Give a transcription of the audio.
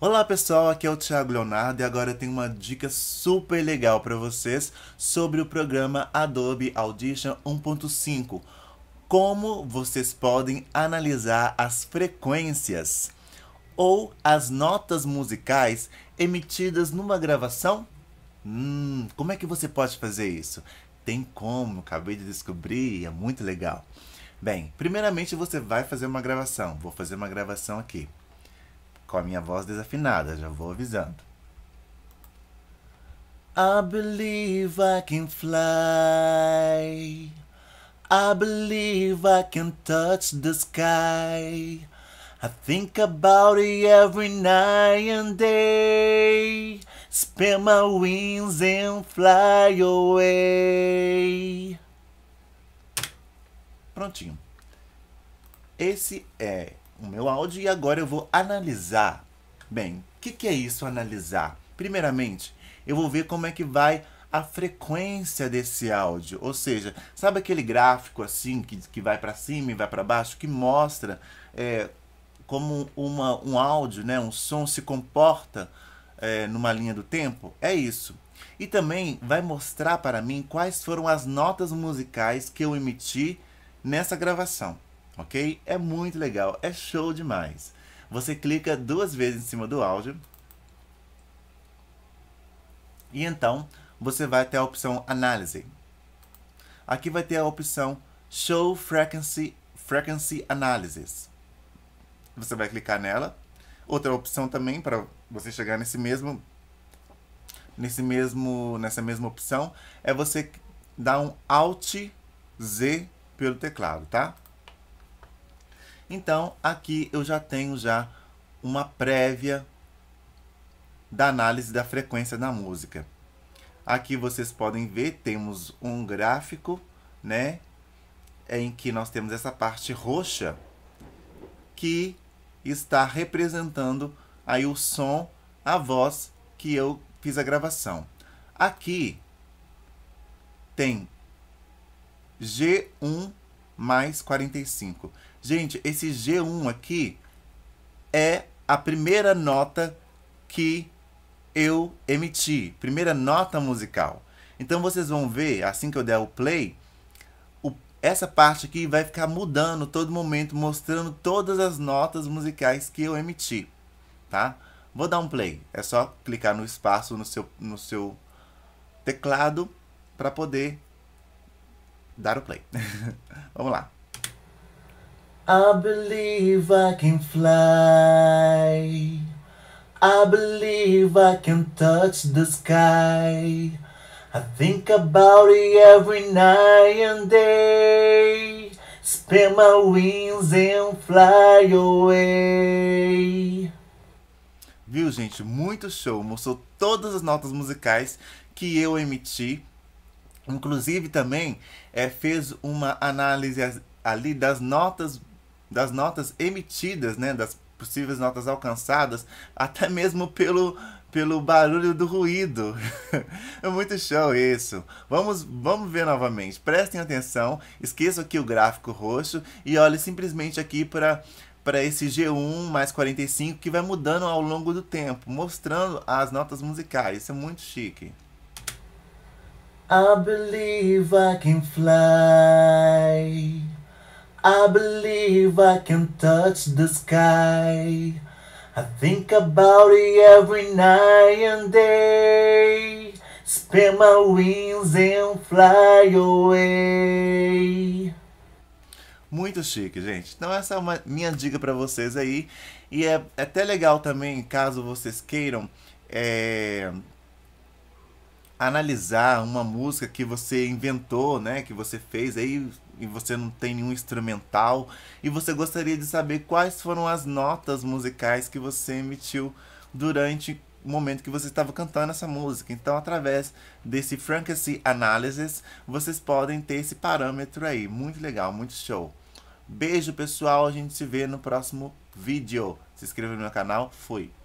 Olá pessoal, aqui é o Thiago Leonardo e agora eu tenho uma dica super legal para vocês sobre o programa Adobe Audition 1.5. Como vocês podem analisar as frequências ou as notas musicais emitidas numa gravação? Hum, como é que você pode fazer isso? Tem como, acabei de descobrir, é muito legal. Bem, primeiramente você vai fazer uma gravação. Vou fazer uma gravação aqui com a minha voz desafinada, já vou avisando. I believe I can fly. I believe I can touch the sky. I think about it every night and day. Spin my wings and fly away. Prontinho. Esse é o meu áudio e agora eu vou analisar. Bem, o que, que é isso analisar? Primeiramente, eu vou ver como é que vai a frequência desse áudio, ou seja, sabe aquele gráfico assim que, que vai para cima e vai para baixo que mostra é, como uma, um áudio, né, um som se comporta é, numa linha do tempo? É isso. E também vai mostrar para mim quais foram as notas musicais que eu emiti nessa gravação ok? É muito legal, é show demais. Você clica duas vezes em cima do áudio e então você vai até a opção Análise. Aqui vai ter a opção Show Frequency, Frequency Analysis. Você vai clicar nela. Outra opção também para você chegar nesse mesmo nesse mesmo nessa mesma opção é você dar um Alt Z pelo teclado, tá? Então, aqui eu já tenho já uma prévia da análise da frequência da música. Aqui vocês podem ver, temos um gráfico, né? Em que nós temos essa parte roxa que está representando aí o som, a voz que eu fiz a gravação. Aqui tem G1 mais 45. Gente, esse G1 aqui é a primeira nota que eu emiti, primeira nota musical. Então vocês vão ver, assim que eu der o play, o, essa parte aqui vai ficar mudando todo momento, mostrando todas as notas musicais que eu emiti, tá? Vou dar um play, é só clicar no espaço no seu, no seu teclado para poder dar o play. Vamos lá. I believe I can fly. I believe I can touch the sky. I think about it every night and day. Spread my wings and fly away. Viu, gente? Muito show. Mostrou todas as notas musicais que eu emiti. Inclusive também é, fez uma análise ali das notas das notas emitidas, né, das possíveis notas alcançadas, até mesmo pelo pelo barulho do ruído. é muito show isso. Vamos, vamos ver novamente. Prestem atenção, esqueçam aqui o gráfico roxo e olhem simplesmente aqui para para esse G1 mais 45 que vai mudando ao longo do tempo, mostrando as notas musicais. Isso é muito chique. I believe I can fly. I believe I can touch the sky. I think about it every night and day. Spread my wings and fly away. Muito chique, gente. Então essa é uma minha dica para vocês aí. E é, é até legal também, caso vocês queiram, é, analisar uma música que você inventou, né? Que você fez aí, e você não tem nenhum instrumental e você gostaria de saber quais foram as notas musicais que você emitiu durante o momento que você estava cantando essa música. Então, através desse Frankenstein Analysis, vocês podem ter esse parâmetro aí. Muito legal, muito show. Beijo, pessoal. A gente se vê no próximo vídeo. Se inscreva no meu canal. Fui.